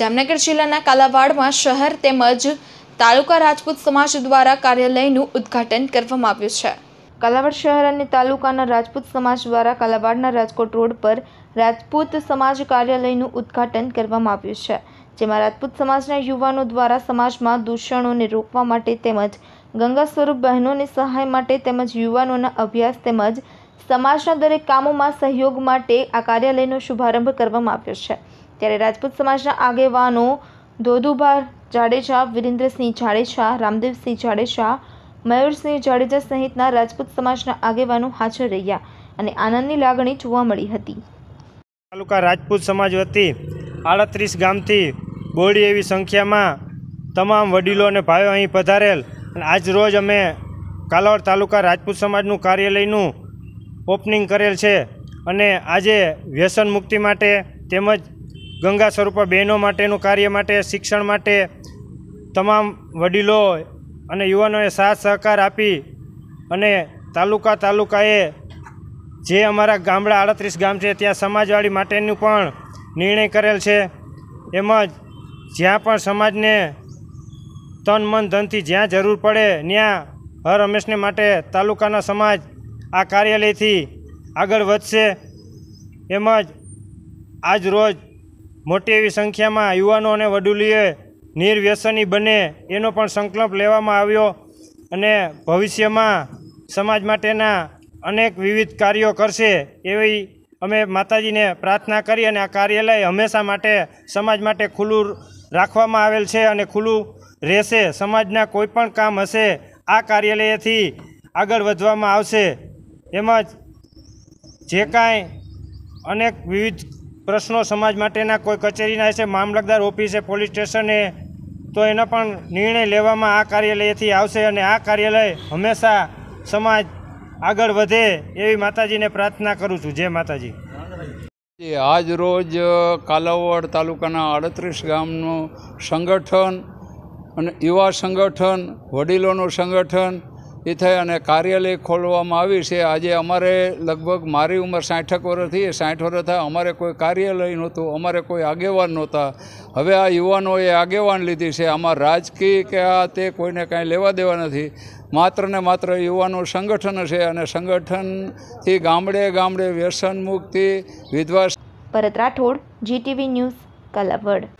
જામનગર જિલ્લાના કાલાવાડમાં શહેર તેમજ તાલુકા રાજપૂત સમાજ દ્વારા કાર્યાલયનું ઉદ્ઘાટન કરવામાં આવ્યું છે કાલાવાડ શહેર અને તાલુકાના રાજપૂત સમાજ દ્વારા કાલાવાડના રાજકોટ રોડ પર રાજપૂત સમાજ કાર્યાલયનું ઉદ્ઘાટન કરવામાં આવ્યું છે જેમાં રાજપૂત સમાજના યુવાનો દ્વારા સમાજમાં દૂષણોને રોકવા માટે તેમજ ગંગા સ્વરૂપ બહેનોની સહાય માટે તેમજ યુવાનોના અભ્યાસ તેમજ સમાજના દરેક કામોમાં સહયોગ માટે આ કાર્યાલયનો શુભારંભ કરવામાં આવ્યો છે ત્યારે રાજપૂત સમાજના આગેવાનો ધોધુભાર જાડેજા વિરેન્દ્રસિંહ જાડેજા રામદેવસિંહ જાડેજા મયુરસિંહ જાડેજા સહિતના રાજપૂત સમાજના આગેવાનો હાજર રહ્યા અને આનંદની લાગણી જોવા મળી હતી તાલુકા રાજપૂત સમાજ વતી આડત્રીસ ગામથી બોડી એવી સંખ્યામાં તમામ વડીલો અને ભાઈઓ અહીં પધારેલ અને આજ રોજ અમે કાલાવડ તાલુકા રાજપૂત સમાજનું કાર્યાલયનું ઓપનિંગ કરેલ છે અને આજે વ્યસન મુક્તિ માટે તેમજ ગંગા સ્વરૂપા બહેનો માટેનું કાર્ય માટે શિક્ષણ માટે તમામ વડીલો અને યુવાનોએ સાથ સહકાર આપી અને તાલુકા તાલુકાએ જે અમારા ગામડા આડત્રીસ ગામ છે ત્યાં સમાજવાળી માટેનું પણ નિર્ણય કરેલ છે એમજ જ્યાં પણ સમાજને તન મન ધનથી જ્યાં જરૂર પડે ત્યાં હર હંમેશને માટે તાલુકાના સમાજ આ કાર્યાલયથી આગળ વધશે એમ જ આજ રોજ મોટી એવી સંખ્યામાં યુવાનો અને વડુલીએ નિર્વ્યસની બને એનો પણ સંકલ્પ લેવામાં આવ્યો અને ભવિષ્યમાં સમાજ માટેના અનેક વિવિધ કાર્યો કરશે એવી અમે માતાજીને પ્રાર્થના કરી અને આ કાર્યાલય હંમેશા માટે સમાજ માટે ખુલ્લું રાખવામાં આવેલ છે અને ખુલ્લું રહેશે સમાજના કોઈપણ કામ હશે આ કાર્યાલયથી આગળ વધવામાં આવશે તેમજ જે કાંઈ અનેક વિવિધ પ્રશ્નો સમાજ માટેના કોઈ કચેરીના છે મામલતદાર ઓફિસે પોલીસ સ્ટેશને તો એનો પણ નિર્ણય લેવામાં આ કાર્યાલયથી આવશે અને આ કાર્યાલય હંમેશા સમાજ આગળ વધે એવી માતાજીને પ્રાર્થના કરું છું જય માતાજી આજ રોજ કાલાવડ તાલુકાના અડત્રીસ ગામનું સંગઠન અને યુવા સંગઠન વડીલોનું સંગઠન એ થઈ અને કાર્યાલય ખોલવામાં આવી છે આજે અમારે લગભગ મારી ઉંમર સાઠક વર્ષથી સાઠ વર્ષ થાય અમારે કોઈ કાર્યાલય નહોતું અમારે કોઈ આગેવાન નહોતા હવે આ યુવાનોએ આગેવાન લીધી છે આમાં રાજકીય કે આ તે કોઈને કાંઈ લેવા દેવા નથી માત્ર ને માત્ર યુવાનો સંગઠન છે અને સંગઠનથી ગામડે ગામડે વ્યસન મુક્તિ વિધવા ભરત રાઠોડ જીટીવી ન્યૂઝ કલાવડ